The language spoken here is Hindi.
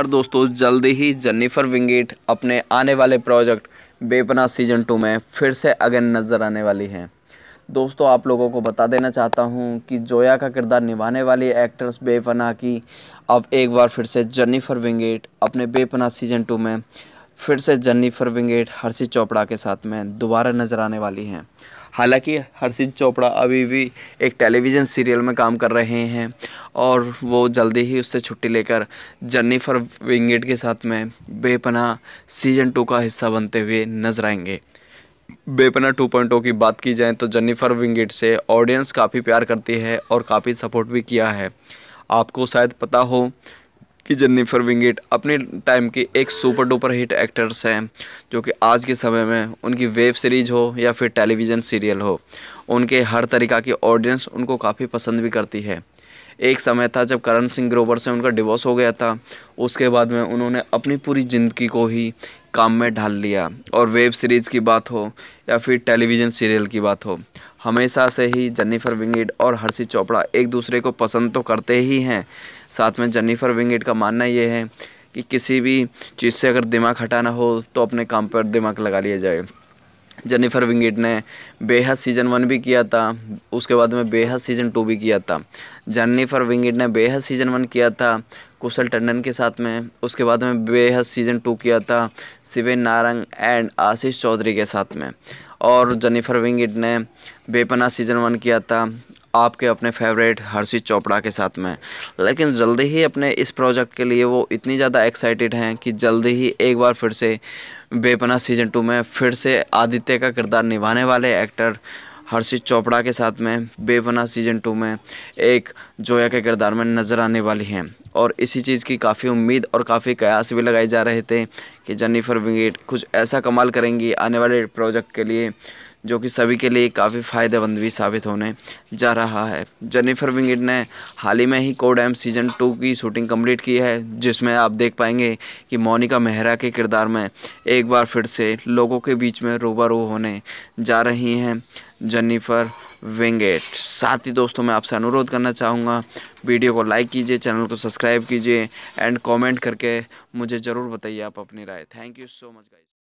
और दोस्तों जल्दी ही जन्नीफर विंगेट अपने आने वाले प्रोजेक्ट बेपना सीजन टू में फिर से अगेन नज़र आने वाली हैं दोस्तों आप लोगों को बता देना चाहता हूं कि जोया का किरदार निभाने वाली एक्ट्रेस बेपना की अब एक बार फिर से जन्नीफर विंगेट अपने बेपना सीजन टू में फिर से जन्नीफर विंगेट हर्षी चोपड़ा के साथ में दोबारा नज़र आने वाली हैं हालांकि हर्षित चोपड़ा अभी भी एक टेलीविज़न सीरियल में काम कर रहे हैं और वो जल्दी ही उससे छुट्टी लेकर जन्नीफर विंगेट के साथ में बेपना सीजन टू का हिस्सा बनते हुए नजर आएंगे बेपना टू पॉइंट की बात की जाए तो जन्नीफर विंगेट से ऑडियंस काफ़ी प्यार करती है और काफ़ी सपोर्ट भी किया है आपको शायद पता हो कि जेन्निफर विंगेट अपने टाइम के एक सुपर डुपर हिट एक्टर्स हैं जो कि आज के समय में उनकी वेब सीरीज़ हो या फिर टेलीविज़न सीरियल हो उनके हर तरीक़ा की ऑडियंस उनको काफ़ी पसंद भी करती है एक समय था जब करण सिंह ग्रोवर से उनका डिवोर्स हो गया था उसके बाद में उन्होंने अपनी पूरी ज़िंदगी को ही काम में ढाल लिया और वेब सीरीज़ की बात हो या फिर टेलीविज़न सीरियल की बात हो हमेशा से ही जन्नीफर विंगेड और हर्षी चोपड़ा एक दूसरे को पसंद तो करते ही हैं साथ में जन्नीफर विंगेड का मानना ये है कि किसी भी चीज़ से अगर दिमाग हटाना हो तो अपने काम पर दिमाग लगा लिया जाए जेनिफर विंगिट ने बेहद सीजन वन भी किया था उसके बाद में बेहद सीजन टू भी किया था जेनिफर विंगिट ने बेहद सीजन वन किया था कुशल टंडन के साथ में उसके बाद में बेहद सीजन टू किया था शिवे नारंग एंड आशीष चौधरी के साथ में और जेनिफर विंगिट ने बेपना सीजन वन किया था आपके अपने फेवरेट हर्षित चोपड़ा के साथ में लेकिन जल्दी ही अपने इस प्रोजेक्ट के लिए वो इतनी ज़्यादा एक्साइटेड हैं कि जल्दी ही एक बार फिर से बेपना सीजन टू में फिर से आदित्य का किरदार निभाने वाले एक्टर हर्षित चोपड़ा के साथ में बेपना सीजन टू में एक जोया के किरदार में नज़र आने वाली हैं और इसी चीज़ की काफ़ी उम्मीद और काफ़ी कयास भी लगाए जा रहे थे कि जनीफर विंगेट कुछ ऐसा कमाल करेंगी आने वाले प्रोजेक्ट के लिए जो कि सभी के लिए काफ़ी फ़ायदेमंद भी साबित होने जा रहा है जेनिफर विंगिट ने हाल ही में ही कोड एम सीजन टू की शूटिंग कंप्लीट की है जिसमें आप देख पाएंगे कि मोनिका मेहरा के किरदार में एक बार फिर से लोगों के बीच में रूबरू होने जा रही हैं जेनिफर विंगेट साथ ही दोस्तों मैं आपसे अनुरोध करना चाहूँगा वीडियो को लाइक कीजिए चैनल को सब्सक्राइब कीजिए एंड कमेंट करके मुझे ज़रूर बताइए आप अपनी राय thank you so much guys